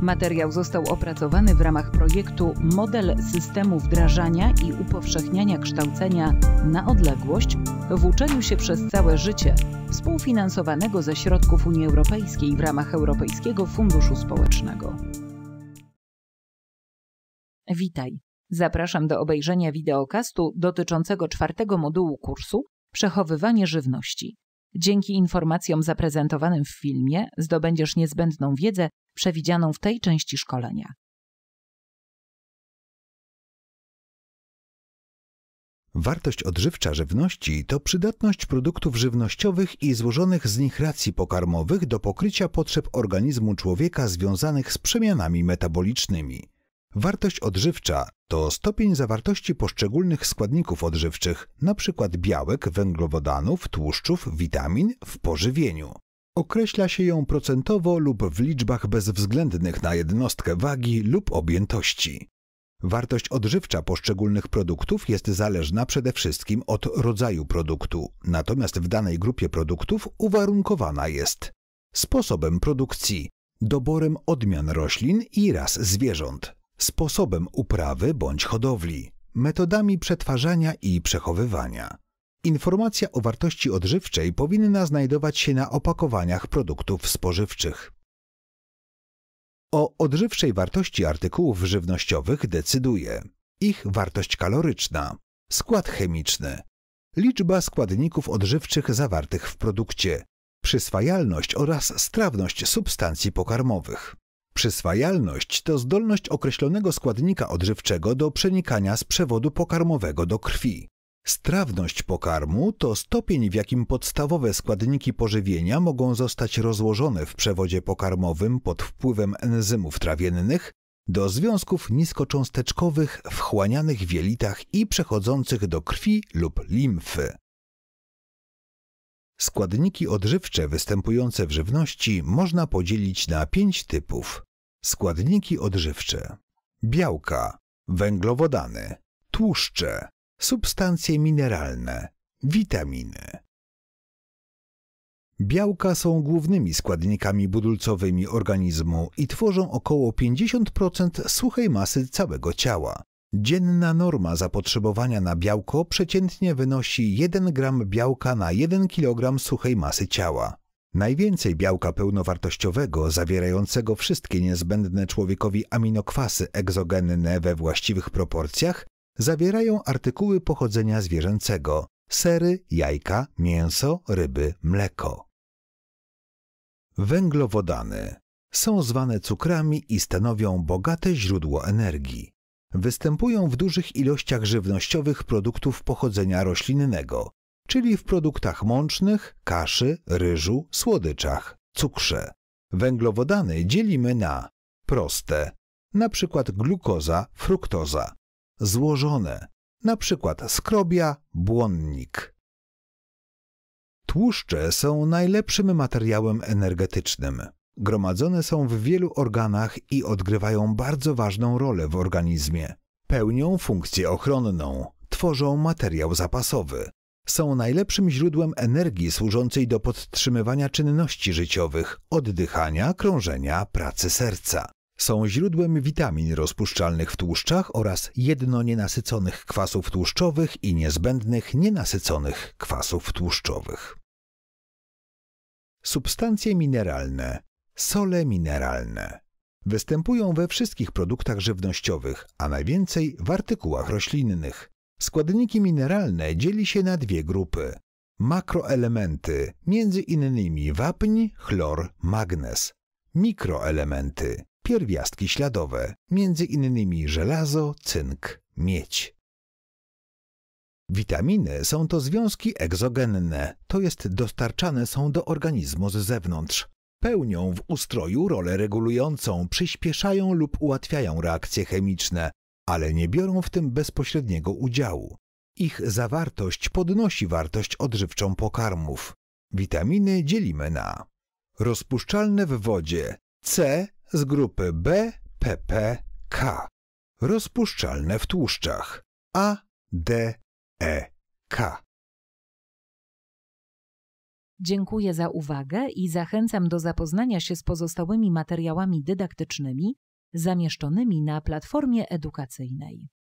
Materiał został opracowany w ramach projektu Model systemu wdrażania i upowszechniania kształcenia na odległość w uczeniu się przez całe życie, współfinansowanego ze środków Unii Europejskiej w ramach Europejskiego Funduszu Społecznego. Witaj. Zapraszam do obejrzenia wideokastu dotyczącego czwartego modułu kursu Przechowywanie żywności. Dzięki informacjom zaprezentowanym w filmie zdobędziesz niezbędną wiedzę przewidzianą w tej części szkolenia. Wartość odżywcza żywności to przydatność produktów żywnościowych i złożonych z nich racji pokarmowych do pokrycia potrzeb organizmu człowieka związanych z przemianami metabolicznymi. Wartość odżywcza to stopień zawartości poszczególnych składników odżywczych, np. białek, węglowodanów, tłuszczów, witamin w pożywieniu. Określa się ją procentowo lub w liczbach bezwzględnych na jednostkę wagi lub objętości. Wartość odżywcza poszczególnych produktów jest zależna przede wszystkim od rodzaju produktu, natomiast w danej grupie produktów uwarunkowana jest sposobem produkcji, doborem odmian roślin i ras zwierząt, sposobem uprawy bądź hodowli, metodami przetwarzania i przechowywania, Informacja o wartości odżywczej powinna znajdować się na opakowaniach produktów spożywczych. O odżywczej wartości artykułów żywnościowych decyduje ich wartość kaloryczna, skład chemiczny, liczba składników odżywczych zawartych w produkcie, przyswajalność oraz strawność substancji pokarmowych. Przyswajalność to zdolność określonego składnika odżywczego do przenikania z przewodu pokarmowego do krwi. Strawność pokarmu to stopień, w jakim podstawowe składniki pożywienia mogą zostać rozłożone w przewodzie pokarmowym pod wpływem enzymów trawiennych do związków niskocząsteczkowych wchłanianych w jelitach i przechodzących do krwi lub limfy. Składniki odżywcze występujące w żywności można podzielić na pięć typów. Składniki odżywcze: białka, węglowodany, tłuszcze, substancje mineralne, witaminy. Białka są głównymi składnikami budulcowymi organizmu i tworzą około 50% suchej masy całego ciała. Dzienna norma zapotrzebowania na białko przeciętnie wynosi 1 gram białka na 1 kg suchej masy ciała. Najwięcej białka pełnowartościowego, zawierającego wszystkie niezbędne człowiekowi aminokwasy egzogenne we właściwych proporcjach, zawierają artykuły pochodzenia zwierzęcego sery, jajka, mięso, ryby, mleko. Węglowodany są zwane cukrami i stanowią bogate źródło energii. Występują w dużych ilościach żywnościowych produktów pochodzenia roślinnego, czyli w produktach mącznych, kaszy, ryżu, słodyczach, cukrze. Węglowodany dzielimy na proste, np. glukoza, fruktoza, złożone, na przykład skrobia, błonnik. Tłuszcze są najlepszym materiałem energetycznym. Gromadzone są w wielu organach i odgrywają bardzo ważną rolę w organizmie. Pełnią funkcję ochronną, tworzą materiał zapasowy. Są najlepszym źródłem energii służącej do podtrzymywania czynności życiowych, oddychania, krążenia, pracy serca. Są źródłem witamin rozpuszczalnych w tłuszczach oraz jednonienasyconych kwasów tłuszczowych i niezbędnych nienasyconych kwasów tłuszczowych. Substancje mineralne sole mineralne występują we wszystkich produktach żywnościowych, a najwięcej w artykułach roślinnych. Składniki mineralne dzieli się na dwie grupy. Makroelementy, między innymi wapń, chlor, magnez. Mikroelementy, pierwiastki śladowe, między innymi żelazo, cynk, miedź. Witaminy są to związki egzogenne, to jest dostarczane są do organizmu z zewnątrz. Pełnią w ustroju rolę regulującą, przyspieszają lub ułatwiają reakcje chemiczne, ale nie biorą w tym bezpośredniego udziału. Ich zawartość podnosi wartość odżywczą pokarmów. Witaminy dzielimy na rozpuszczalne w wodzie C, z grupy BPPK, rozpuszczalne w tłuszczach ADEK. Dziękuję za uwagę i zachęcam do zapoznania się z pozostałymi materiałami dydaktycznymi zamieszczonymi na platformie edukacyjnej.